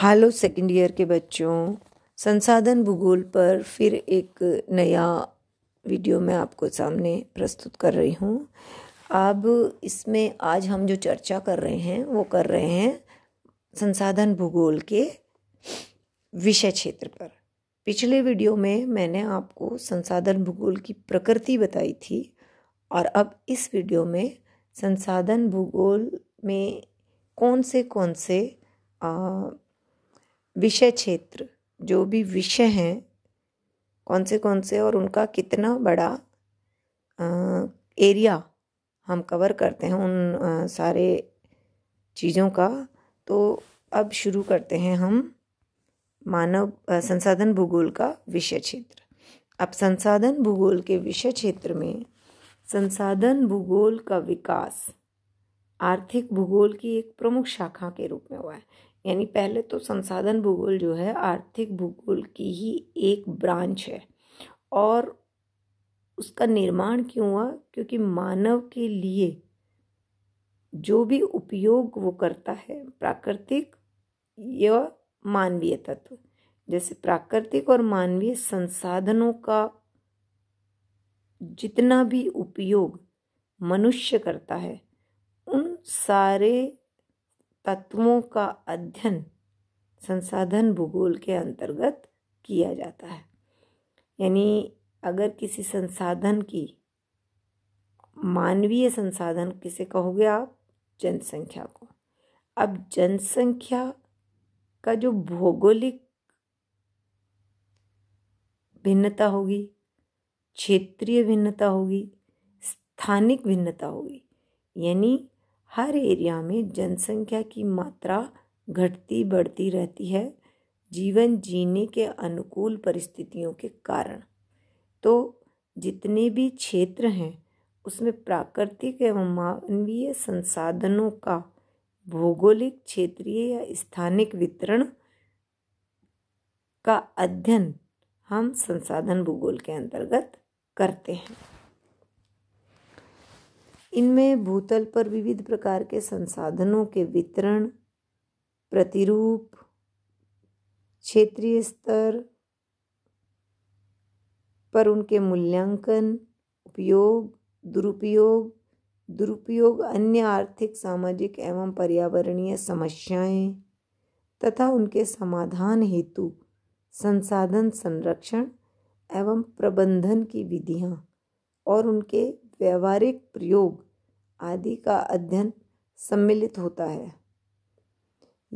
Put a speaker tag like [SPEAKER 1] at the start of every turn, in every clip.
[SPEAKER 1] हालो second year के बच्चों संसाधन भूगोल पर फिर एक नया वीडियो मैं आपको सामने प्रस्तुत कर रही हूँ अब इसमें आज हम जो चर्चा कर रहे हैं वो कर रहे हैं संसाधन भूगोल के विषय क्षेत्र पर पिछले वीडियो में मैंने आपको संसाधन भूगोल की प्रकृति बताई थी और अब इस वीडियो में संसाधन भूगोल में कौन से कौन से विषय क्षेत्र जो भी विषय हैं कौन से कौन से और उनका कितना बड़ा एरिया हम कवर करते हैं उन सारे चीज़ों का तो अब शुरू करते हैं हम मानव संसाधन भूगोल का विषय क्षेत्र अब संसाधन भूगोल के विषय क्षेत्र में संसाधन भूगोल का विकास आर्थिक भूगोल की एक प्रमुख शाखा के रूप में हुआ है यानी पहले तो संसाधन भूगोल जो है आर्थिक भूगोल की ही एक ब्रांच है और उसका निर्माण क्यों हुआ क्योंकि मानव के लिए जो भी उपयोग वो करता है प्राकृतिक या मानवीय तत्व जैसे प्राकृतिक और मानवीय संसाधनों का जितना भी उपयोग मनुष्य करता है उन सारे तत्वों का अध्ययन संसाधन भूगोल के अंतर्गत किया जाता है यानी अगर किसी संसाधन की मानवीय संसाधन किसे कहोगे आप जनसंख्या को अब जनसंख्या का जो भौगोलिक भिन्नता होगी क्षेत्रीय भिन्नता होगी स्थानिक भिन्नता होगी यानी हर एरिया में जनसंख्या की मात्रा घटती बढ़ती रहती है जीवन जीने के अनुकूल परिस्थितियों के कारण तो जितने भी क्षेत्र हैं उसमें प्राकृतिक एवं मानवीय संसाधनों का भौगोलिक क्षेत्रीय या स्थानिक वितरण का अध्ययन हम संसाधन भूगोल के अंतर्गत करते हैं इनमें भूतल पर विविध प्रकार के संसाधनों के वितरण प्रतिरूप क्षेत्रीय स्तर पर उनके मूल्यांकन उपयोग दुरुपयोग दुरुपयोग अन्य आर्थिक सामाजिक एवं पर्यावरणीय समस्याएं तथा उनके समाधान हेतु संसाधन संरक्षण एवं प्रबंधन की विधियाँ और उनके व्यवहारिक प्रयोग आदि का अध्ययन सम्मिलित होता है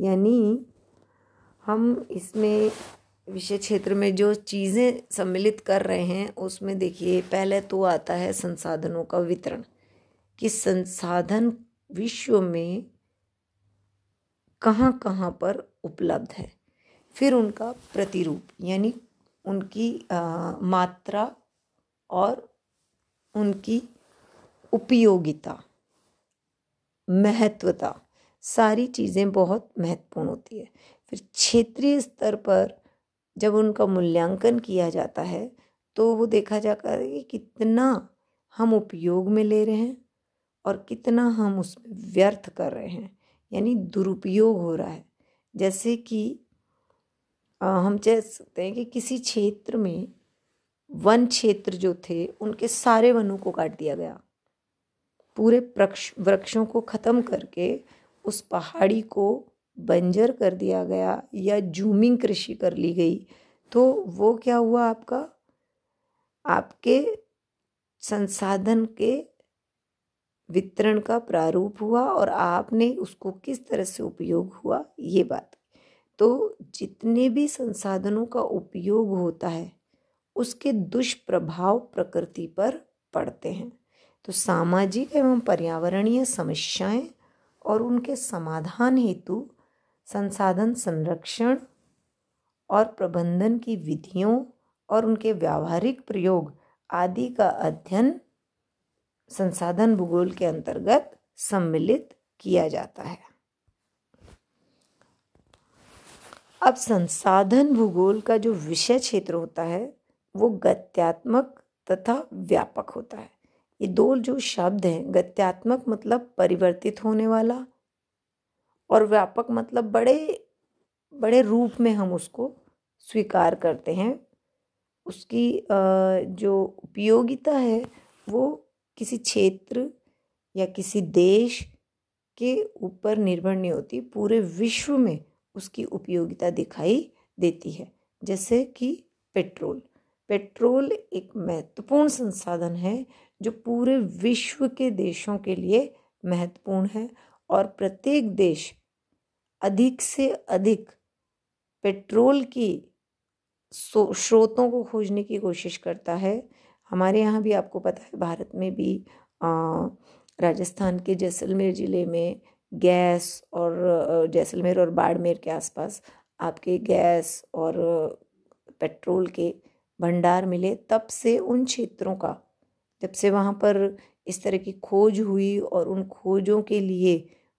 [SPEAKER 1] यानी हम इसमें विषय क्षेत्र में जो चीज़ें सम्मिलित कर रहे हैं उसमें देखिए पहले तो आता है संसाधनों का वितरण कि संसाधन विश्व में कहाँ कहाँ पर उपलब्ध है फिर उनका प्रतिरूप यानी उनकी आ, मात्रा और उनकी उपयोगिता महत्वता सारी चीज़ें बहुत महत्वपूर्ण होती है फिर क्षेत्रीय स्तर पर जब उनका मूल्यांकन किया जाता है तो वो देखा जाता है कि कितना हम उपयोग में ले रहे हैं और कितना हम उसमें व्यर्थ कर रहे हैं यानी दुरुपयोग हो रहा है जैसे कि हम कह सकते हैं कि किसी क्षेत्र में वन क्षेत्र जो थे उनके सारे वनों को काट दिया गया पूरे प्रक्ष वृक्षों को ख़त्म करके उस पहाड़ी को बंजर कर दिया गया या जूमिंग कृषि कर ली गई तो वो क्या हुआ आपका आपके संसाधन के वितरण का प्रारूप हुआ और आपने उसको किस तरह से उपयोग हुआ ये बात तो जितने भी संसाधनों का उपयोग होता है उसके दुष्प्रभाव प्रकृति पर पड़ते हैं तो सामाजिक एवं पर्यावरणीय समस्याएं और उनके समाधान हेतु संसाधन संरक्षण और प्रबंधन की विधियों और उनके व्यावहारिक प्रयोग आदि का अध्ययन संसाधन भूगोल के अंतर्गत सम्मिलित किया जाता है अब संसाधन भूगोल का जो विषय क्षेत्र होता है वो गत्यात्मक तथा व्यापक होता है ये दो जो शब्द हैं गत्यात्मक मतलब परिवर्तित होने वाला और व्यापक मतलब बड़े बड़े रूप में हम उसको स्वीकार करते हैं उसकी जो उपयोगिता है वो किसी क्षेत्र या किसी देश के ऊपर निर्भर नहीं होती पूरे विश्व में उसकी उपयोगिता दिखाई देती है जैसे कि पेट्रोल पेट्रोल एक महत्वपूर्ण संसाधन है जो पूरे विश्व के देशों के लिए महत्वपूर्ण है और प्रत्येक देश अधिक से अधिक पेट्रोल की स्रोतों को खोजने की कोशिश करता है हमारे यहाँ भी आपको पता है भारत में भी आ, राजस्थान के जैसलमेर ज़िले में गैस और जैसलमेर और बाड़मेर के आसपास आपके गैस और पेट्रोल के भंडार मिले तब से उन क्षेत्रों का जब से वहाँ पर इस तरह की खोज हुई और उन खोजों के लिए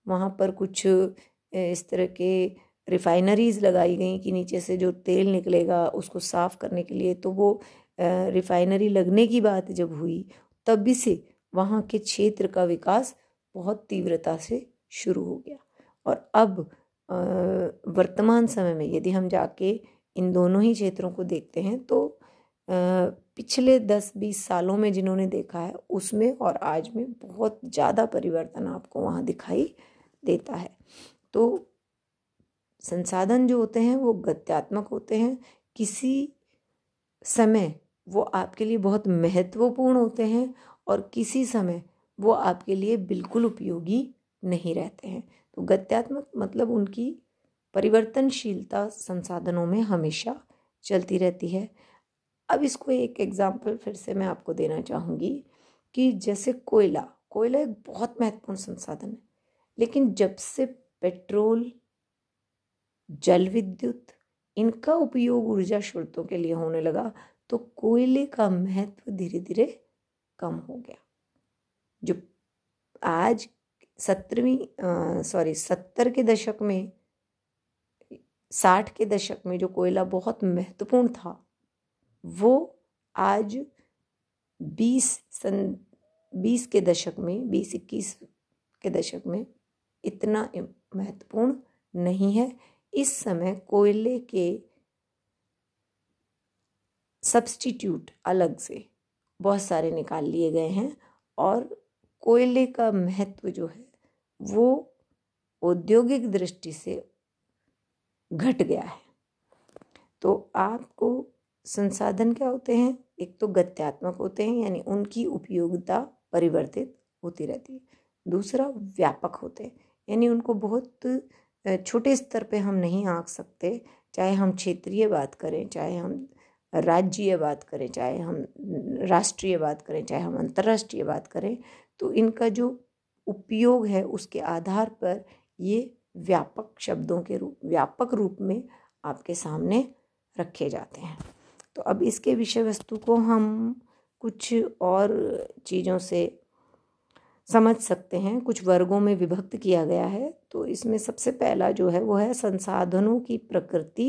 [SPEAKER 1] वहाँ पर कुछ इस तरह के रिफाइनरीज़ लगाई गई कि नीचे से जो तेल निकलेगा उसको साफ़ करने के लिए तो वो रिफाइनरी लगने की बात जब हुई तभी से वहाँ के क्षेत्र का विकास बहुत तीव्रता से शुरू हो गया और अब वर्तमान समय में यदि हम जाके इन दोनों ही क्षेत्रों को देखते हैं तो पिछले दस बीस सालों में जिन्होंने देखा है उसमें और आज में बहुत ज़्यादा परिवर्तन आपको वहाँ दिखाई देता है तो संसाधन जो होते हैं वो गत्यात्मक होते हैं किसी समय वो आपके लिए बहुत महत्वपूर्ण होते हैं और किसी समय वो आपके लिए बिल्कुल उपयोगी नहीं रहते हैं तो गत्यात्मक मतलब उनकी परिवर्तनशीलता संसाधनों में हमेशा चलती रहती है अब इसको एक एग्ज़ाम्पल फिर से मैं आपको देना चाहूँगी कि जैसे कोयला कोयला एक बहुत महत्वपूर्ण संसाधन है लेकिन जब से पेट्रोल जल विद्युत इनका उपयोग ऊर्जा स्रोतों के लिए होने लगा तो कोयले का महत्व धीरे धीरे कम हो गया जो आज सत्रहवीं सॉरी सत्तर के दशक में साठ के दशक में जो कोयला बहुत महत्वपूर्ण था वो आज बीस सन बीस के दशक में बीस इक्कीस के दशक में इतना महत्वपूर्ण नहीं है इस समय कोयले के सब्सटीट्यूट अलग से बहुत सारे निकाल लिए गए हैं और कोयले का महत्व जो है वो औद्योगिक दृष्टि से घट गया है तो आपको संसाधन क्या होते हैं एक तो गत्यात्मक होते हैं यानी उनकी उपयोगिता परिवर्तित होती रहती है दूसरा व्यापक होते हैं यानी उनको बहुत छोटे स्तर पे हम नहीं आँख सकते चाहे हम क्षेत्रीय बात करें चाहे हम राज्यीय बात करें चाहे हम राष्ट्रीय बात करें चाहे हम अंतर्राष्ट्रीय बात करें तो इनका जो उपयोग है उसके आधार पर ये व्यापक शब्दों के रूप व्यापक रूप में आपके सामने रखे जाते हैं तो अब इसके विषय वस्तु को हम कुछ और चीज़ों से समझ सकते हैं कुछ वर्गों में विभक्त किया गया है तो इसमें सबसे पहला जो है वो है संसाधनों की प्रकृति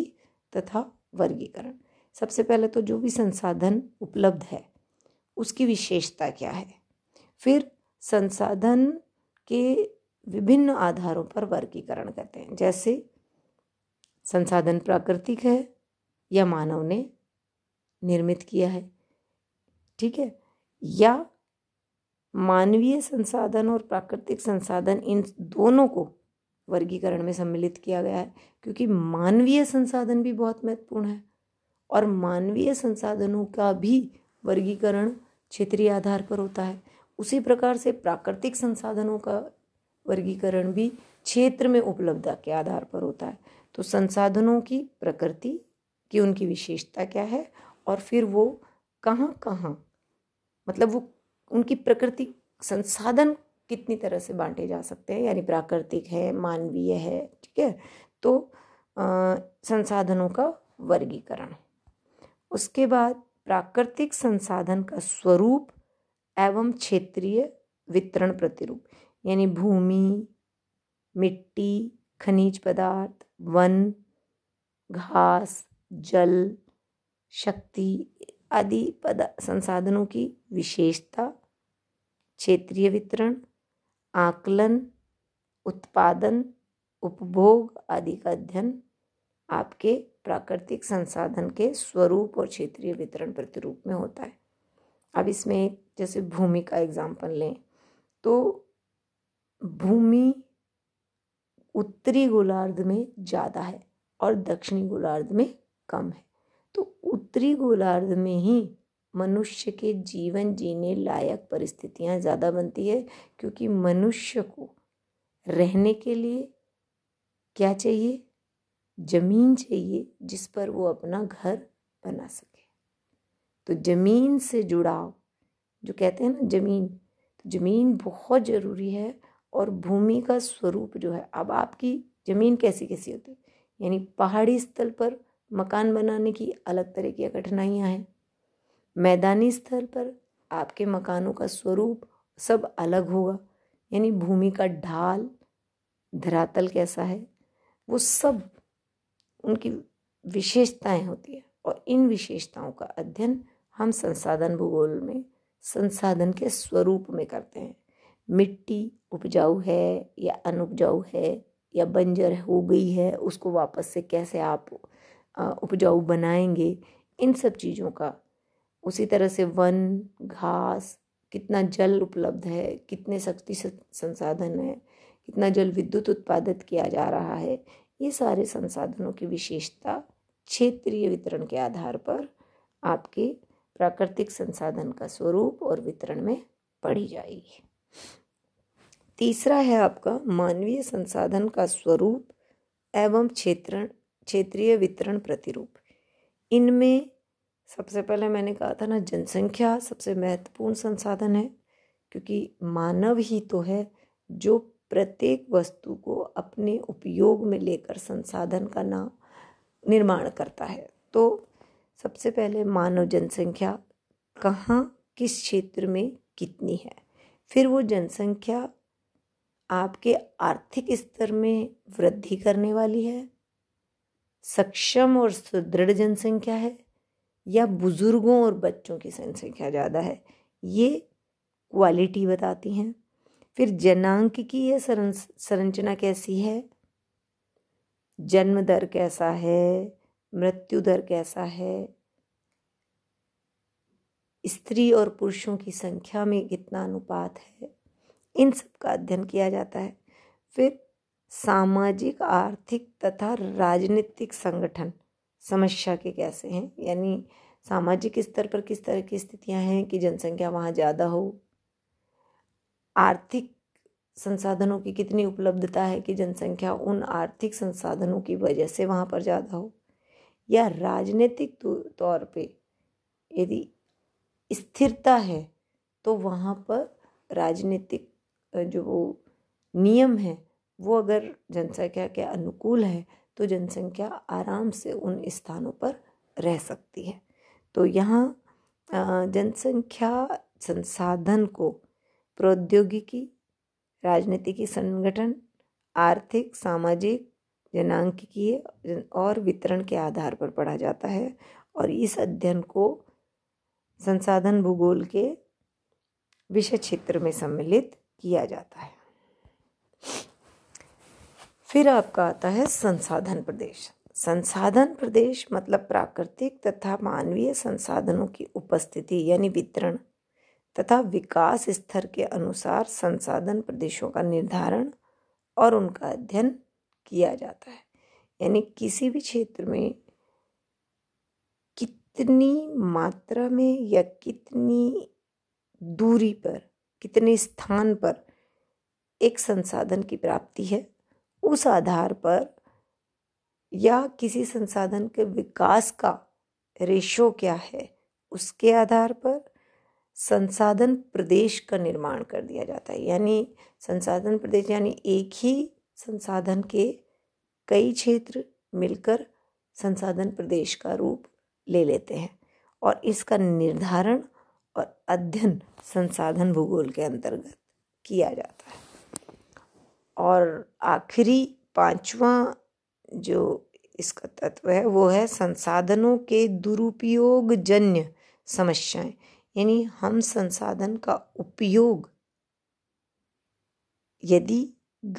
[SPEAKER 1] तथा वर्गीकरण सबसे पहले तो जो भी संसाधन उपलब्ध है उसकी विशेषता क्या है फिर संसाधन के विभिन्न आधारों पर वर्गीकरण करते हैं जैसे संसाधन प्राकृतिक है या मानव ने निर्मित किया है ठीक है या मानवीय संसाधन और प्राकृतिक संसाधन इन दोनों को वर्गीकरण में सम्मिलित किया गया है क्योंकि मानवीय संसाधन भी बहुत महत्वपूर्ण है और मानवीय संसाधनों का भी वर्गीकरण क्षेत्रीय आधार पर होता है उसी प्रकार से प्राकृतिक संसाधनों का वर्गीकरण भी क्षेत्र में उपलब्धता के आधार पर होता है तो संसाधनों की प्रकृति की उनकी विशेषता क्या है और फिर वो कहाँ कहाँ मतलब वो उनकी प्रकृति संसाधन कितनी तरह से बांटे जा सकते हैं यानी प्राकृतिक है मानवीय है ठीक है तो आ, संसाधनों का वर्गीकरण उसके बाद प्राकृतिक संसाधन का स्वरूप एवं क्षेत्रीय वितरण प्रतिरूप यानी भूमि मिट्टी खनिज पदार्थ वन घास जल शक्ति आदि पद संसाधनों की विशेषता क्षेत्रीय वितरण आकलन उत्पादन उपभोग आदि का अध्ययन आपके प्राकृतिक संसाधन के स्वरूप और क्षेत्रीय वितरण प्रतिरूप में होता है अब इसमें जैसे भूमि का एग्जाम्पल लें तो भूमि उत्तरी गोलार्ध में ज़्यादा है और दक्षिणी गोलार्ध में कम है तो उत्तरी गोलार्ध में ही मनुष्य के जीवन जीने लायक परिस्थितियाँ ज़्यादा बनती है क्योंकि मनुष्य को रहने के लिए क्या चाहिए ज़मीन चाहिए जिस पर वो अपना घर बना सके तो ज़मीन से जुड़ाव जो कहते हैं ना ज़मीन तो ज़मीन बहुत ज़रूरी है और भूमि का स्वरूप जो है अब आपकी ज़मीन कैसी कैसी होती है यानी पहाड़ी स्थल पर मकान बनाने की अलग तरह की कठिनाइयाँ हैं मैदानी स्थल पर आपके मकानों का स्वरूप सब अलग होगा यानी भूमि का ढाल धरातल कैसा है वो सब उनकी विशेषताएं होती है और इन विशेषताओं का अध्ययन हम संसाधन भूगोल में संसाधन के स्वरूप में करते हैं मिट्टी उपजाऊ है या अनुपजाऊ है या बंजर हो गई है उसको वापस से कैसे आप उपजाऊ बनाएंगे इन सब चीज़ों का उसी तरह से वन घास कितना जल उपलब्ध है कितने शक्ति संसाधन है कितना जल विद्युत उत्पादित किया जा रहा है ये सारे संसाधनों की विशेषता क्षेत्रीय वितरण के आधार पर आपके प्राकृतिक संसाधन का स्वरूप और वितरण में पड़ी जाएगी तीसरा है आपका मानवीय संसाधन का स्वरूप एवं क्षेत्रण क्षेत्रीय वितरण प्रतिरूप इनमें सबसे पहले मैंने कहा था ना जनसंख्या सबसे महत्वपूर्ण संसाधन है क्योंकि मानव ही तो है जो प्रत्येक वस्तु को अपने उपयोग में लेकर संसाधन का नाम निर्माण करता है तो सबसे पहले मानव जनसंख्या कहाँ किस क्षेत्र में कितनी है फिर वो जनसंख्या आपके आर्थिक स्तर में वृद्धि करने वाली है सक्षम और सुदृढ़ जनसंख्या है या बुज़ुर्गों और बच्चों की जनसंख्या ज़्यादा है ये क्वालिटी बताती हैं फिर जनांक की यह संरचना कैसी है जन्म दर कैसा है मृत्यु दर कैसा है स्त्री और पुरुषों की संख्या में कितना अनुपात है इन सब का अध्ययन किया जाता है फिर सामाजिक आर्थिक तथा राजनीतिक संगठन समस्या के कैसे हैं यानी सामाजिक स्तर पर किस तरह की स्थितियां हैं कि जनसंख्या वहाँ ज़्यादा हो आर्थिक संसाधनों की कितनी उपलब्धता है कि जनसंख्या उन आर्थिक संसाधनों की वजह से वहाँ पर ज़्यादा हो या राजनीतिक तौर पे यदि स्थिरता है तो वहाँ पर राजनीतिक जो नियम हैं वो अगर जनसंख्या के अनुकूल है तो जनसंख्या आराम से उन स्थानों पर रह सकती है तो यहाँ जनसंख्या संसाधन को प्रौद्योगिकी राजनीतिकी संगठन आर्थिक सामाजिक जनांकीय और वितरण के आधार पर पढ़ा जाता है और इस अध्ययन को संसाधन भूगोल के विषय क्षेत्र में सम्मिलित किया जाता है फिर आपका आता है संसाधन प्रदेश संसाधन प्रदेश मतलब प्राकृतिक तथा मानवीय संसाधनों की उपस्थिति यानी वितरण तथा विकास स्तर के अनुसार संसाधन प्रदेशों का निर्धारण और उनका अध्ययन किया जाता है यानी किसी भी क्षेत्र में कितनी मात्रा में या कितनी दूरी पर कितने स्थान पर एक संसाधन की प्राप्ति है उस आधार पर या किसी संसाधन के विकास का रेशो क्या है उसके आधार पर संसाधन प्रदेश का निर्माण कर दिया जाता है यानी संसाधन प्रदेश यानी एक ही संसाधन के कई क्षेत्र मिलकर संसाधन प्रदेश का रूप ले लेते हैं और इसका निर्धारण और अध्ययन संसाधन भूगोल के अंतर्गत किया जाता है और आखिरी पांचवा जो इसका तत्व है वो है संसाधनों के दुरुपयोग जन्य समस्याएं यानी हम संसाधन का उपयोग यदि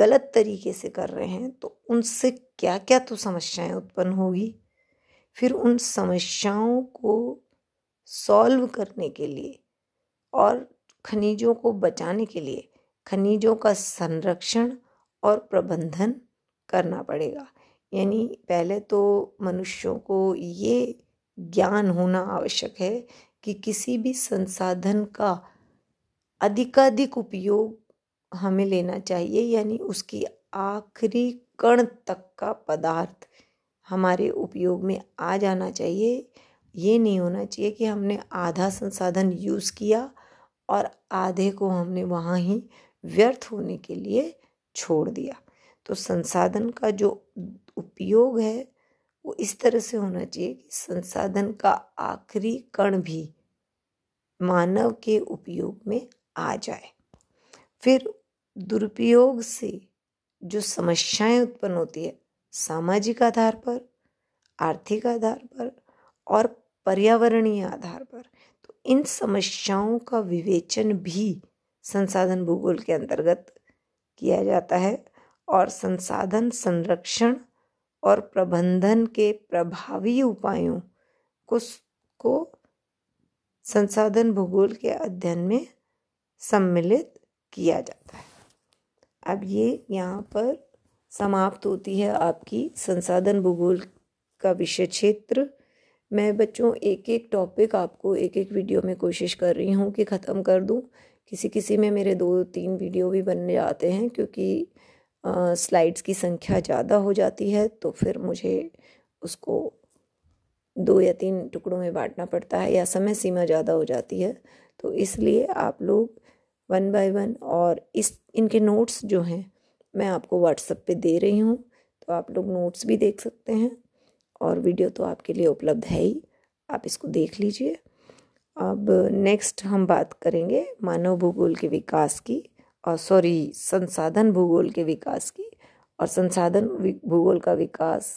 [SPEAKER 1] गलत तरीके से कर रहे हैं तो उनसे क्या क्या तो समस्याएं उत्पन्न होगी फिर उन समस्याओं को सॉल्व करने के लिए और खनिजों को बचाने के लिए खनिजों का संरक्षण और प्रबंधन करना पड़ेगा यानी पहले तो मनुष्यों को ये ज्ञान होना आवश्यक है कि किसी भी संसाधन का अधिकाधिक उपयोग हमें लेना चाहिए यानी उसकी आखिरी कण तक का पदार्थ हमारे उपयोग में आ जाना चाहिए ये नहीं होना चाहिए कि हमने आधा संसाधन यूज़ किया और आधे को हमने वहाँ ही व्यर्थ होने के लिए छोड़ दिया तो संसाधन का जो उपयोग है वो इस तरह से होना चाहिए कि संसाधन का आखिरी कण भी मानव के उपयोग में आ जाए फिर दुरुपयोग से जो समस्याएं उत्पन्न होती है सामाजिक आधार पर आर्थिक आधार पर और पर्यावरणीय आधार पर तो इन समस्याओं का विवेचन भी संसाधन भूगोल के अंतर्गत किया जाता है और संसाधन संरक्षण और प्रबंधन के प्रभावी उपायों को को संसाधन भूगोल के अध्ययन में सम्मिलित किया जाता है अब ये यहाँ पर समाप्त होती है आपकी संसाधन भूगोल का विषय क्षेत्र मैं बच्चों एक एक टॉपिक आपको एक एक वीडियो में कोशिश कर रही हूँ कि ख़त्म कर दूँ किसी किसी में मेरे दो तीन वीडियो भी बन जाते हैं क्योंकि स्लाइड्स की संख्या ज़्यादा हो जाती है तो फिर मुझे उसको दो या तीन टुकड़ों में बांटना पड़ता है या समय सीमा ज़्यादा हो जाती है तो इसलिए आप लोग वन बाय वन और इस इनके नोट्स जो हैं मैं आपको व्हाट्सएप पे दे रही हूँ तो आप लोग नोट्स भी देख सकते हैं और वीडियो तो आपके लिए उपलब्ध है ही आप इसको देख लीजिए अब नेक्स्ट हम बात करेंगे मानव भूगोल के विकास की और सॉरी संसाधन भूगोल के विकास की और संसाधन भूगोल का विकास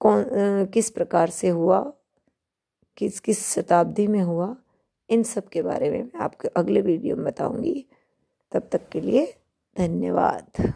[SPEAKER 1] कौन किस प्रकार से हुआ किस किस शताब्दी में हुआ इन सब के बारे में मैं आपको अगले वीडियो में बताऊंगी तब तक के लिए धन्यवाद